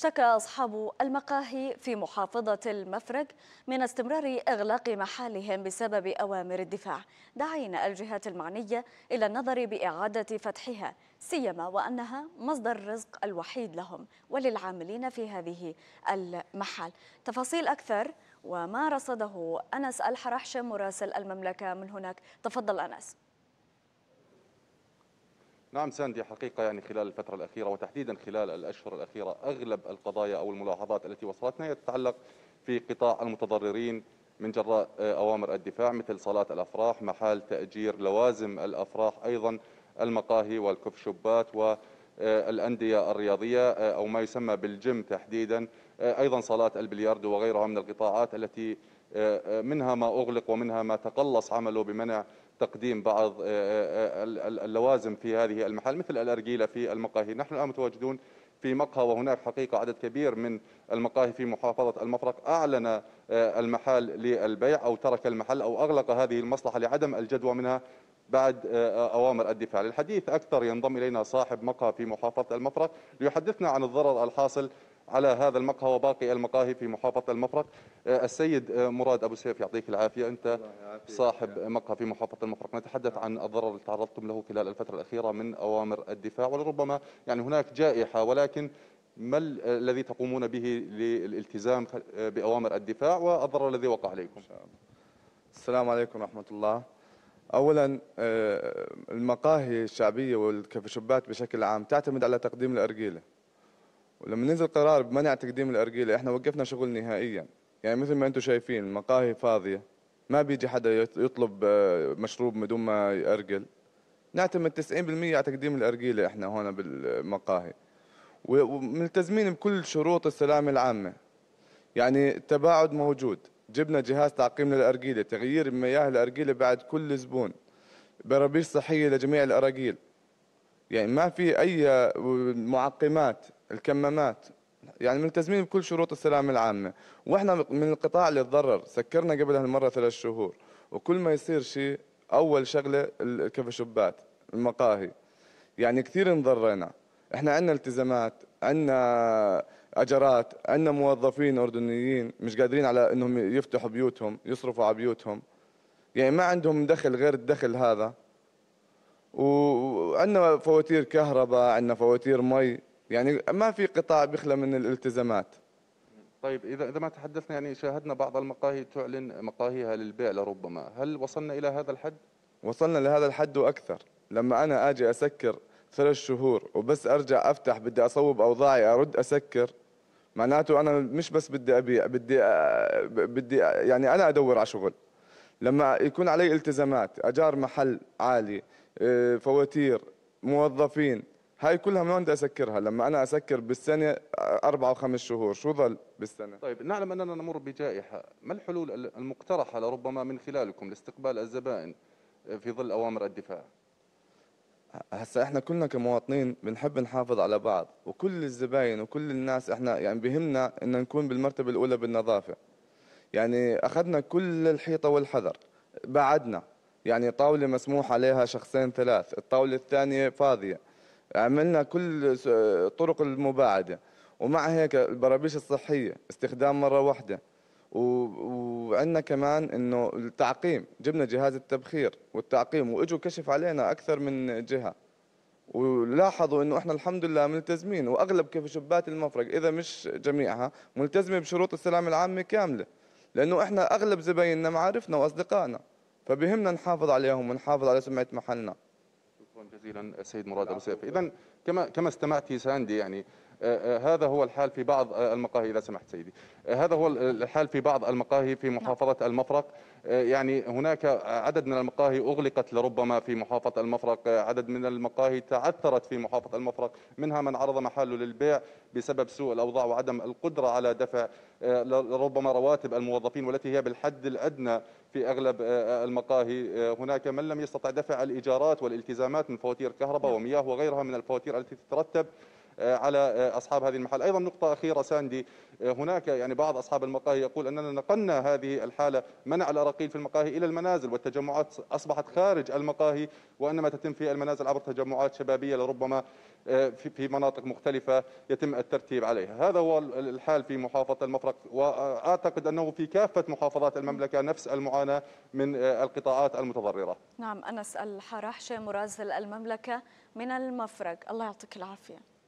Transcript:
اشتكى أصحاب المقاهي في محافظة المفرق من استمرار إغلاق محالهم بسبب أوامر الدفاع دعين الجهات المعنية إلى النظر بإعادة فتحها سيما وأنها مصدر الرزق الوحيد لهم وللعاملين في هذه المحال تفاصيل أكثر وما رصده أنس الحرحش مراسل المملكة من هناك تفضل أنس نعم ساندي حقيقة يعني خلال الفترة الأخيرة وتحديدا خلال الأشهر الأخيرة أغلب القضايا أو الملاحظات التي وصلتنا هي تتعلق في قطاع المتضررين من جراء أوامر الدفاع مثل صالات الأفراح محال تأجير لوازم الأفراح أيضا المقاهي والكف شبات و آه، الأندية الرياضية آه، أو ما يسمى بالجيم تحديدا آه، أيضا صالات البلياردو وغيرها من القطاعات التي منها ما أغلق ومنها ما تقلص عمله بمنع تقديم بعض اللوازم في هذه المحال مثل الأرجيلة في المقاهي نحن الآن متواجدون في مقهى وهناك حقيقة عدد كبير من المقاهي في محافظة المفرق أعلن المحال للبيع أو ترك المحل أو أغلق هذه المصلحة لعدم الجدوى منها بعد آه، آه، أوامر الدفاع للحديث أكثر ينضم إلينا صاحب مقهى في محافظة المفرق ليحدثنا عن الضرر الحاصل على هذا المقهى وباقي المقاهي في محافظة المفرق آه، السيد مراد أبو سيف يعطيك العافية أنت صاحب مقهى في محافظة المفرق نتحدث عن الضرر اللي تعرضتم له خلال الفترة الأخيرة من أوامر الدفاع ولربما يعني هناك جائحة ولكن ما الذي تقومون به للالتزام بأوامر الدفاع والضرر الذي وقع عليكم السلام عليكم ورحمة الله اولا آه، المقاهي الشعبيه والكافيشوبات بشكل عام تعتمد على تقديم الارجيله ولما نزل قرار بمنع تقديم الارجيله احنا وقفنا شغل نهائيا يعني مثل ما انتم شايفين المقاهي فاضيه ما بيجي حدا يطلب آه، مشروب بدون ما يأرجل نعتمد 90% على تقديم الأرجيلة احنا هون بالمقاهي وملتزمين بكل شروط السلامة العامة يعني التباعد موجود جبنا جهاز تعقيم للأرجيلة تغيير مياه الأرجيلة بعد كل زبون برابيش صحية لجميع الأراقيل يعني ما في أي معقمات الكمامات يعني ملتزمين بكل شروط السلامة العامة وإحنا من القطاع اللي تضرر سكرنا قبل هالمرة ثلاث شهور وكل ما يصير شيء أول شغلة الكفشوبات المقاهي يعني كثير انضرينا احنا عندنا التزامات عندنا اجرات عندنا موظفين اردنيين مش قادرين على انهم يفتحوا بيوتهم يصرفوا على بيوتهم يعني ما عندهم دخل غير الدخل هذا وعندنا فواتير كهرباء عندنا فواتير مي يعني ما في قطاع بيخلى من الالتزامات طيب اذا اذا ما تحدثنا يعني شاهدنا بعض المقاهي تعلن مقاهيها للبيع لربما هل وصلنا الى هذا الحد وصلنا لهذا الحد واكثر لما انا اجي اسكر ثلاث شهور وبس ارجع افتح بدي اصوب اوضاعي ارد اسكر معناته انا مش بس بدي ابيع بدي أ... بدي أ... يعني انا ادور على شغل لما يكون علي التزامات اجار محل عالي آه، فواتير موظفين هاي كلها من وين بدي اسكرها لما انا اسكر بالسنه اربع وخمس شهور شو ظل بالسنه طيب نعلم اننا نمر بجائحه ما الحلول المقترحه لربما من خلالكم لاستقبال الزبائن في ظل اوامر الدفاع هسا احنا كلنا كمواطنين بنحب نحافظ على بعض وكل الزباين وكل الناس احنا يعني بهمنا ان نكون بالمرتبه الاولى بالنظافه يعني اخذنا كل الحيطه والحذر بعدنا يعني طاوله مسموح عليها شخصين ثلاث الطاوله الثانيه فاضيه عملنا كل طرق المباعده ومع هيك البرابيش الصحيه استخدام مره واحده وعندنا كمان انه التعقيم جبنا جهاز التبخير والتعقيم واجوا كشف علينا اكثر من جهه ولاحظوا انه احنا الحمد لله ملتزمين واغلب شبات المفرق اذا مش جميعها ملتزمه بشروط السلامه العامه كامله لانه احنا اغلب زبايننا معارفنا واصدقائنا فبهمنا نحافظ عليهم ونحافظ على سمعه محلنا شكرا جزيلا سيد مراد ابو سيف اذا كما كما استمعت ساندي يعني آه، آه، هذا هو الحال في بعض آه، المقاهي إذا سمحت سيدي هذا هو الحال في بعض المقاهي في نعم. محافظة المفرق يعني هناك عدد من المقاهي أغلقت لربما في محافظة المفرق عدد من المقاهي تعثرت في محافظة المفرق منها من عرض محله للبيع بسبب سوء الأوضاع وعدم القدرة على دفع ربما رواتب الموظفين والتي هي بالحد الأدنى في أغلب المقاهي هناك من لم يستطع دفع الإيجارات والالتزامات من فواتير كهرباء نعم. ومياه وغيرها من الفواتير التي تترتب آه، على آه، اصحاب هذه المحال ايضا نقطه اخيره ساندي آه، هناك يعني بعض اصحاب المقاهي يقول اننا نقلنا هذه الحاله منع الاراقيل في المقاهي الى المنازل والتجمعات اصبحت خارج المقاهي وانما تتم في المنازل عبر تجمعات شبابيه لربما في مناطق مختلفه يتم الترتيب عليها هذا هو الحال في محافظه المفرق واعتقد انه في كافه محافظات المملكه نفس المعاناه من القطاعات المتضرره نعم انس الحراحشي مراسل المملكه من المفرق الله يعطيك العافيه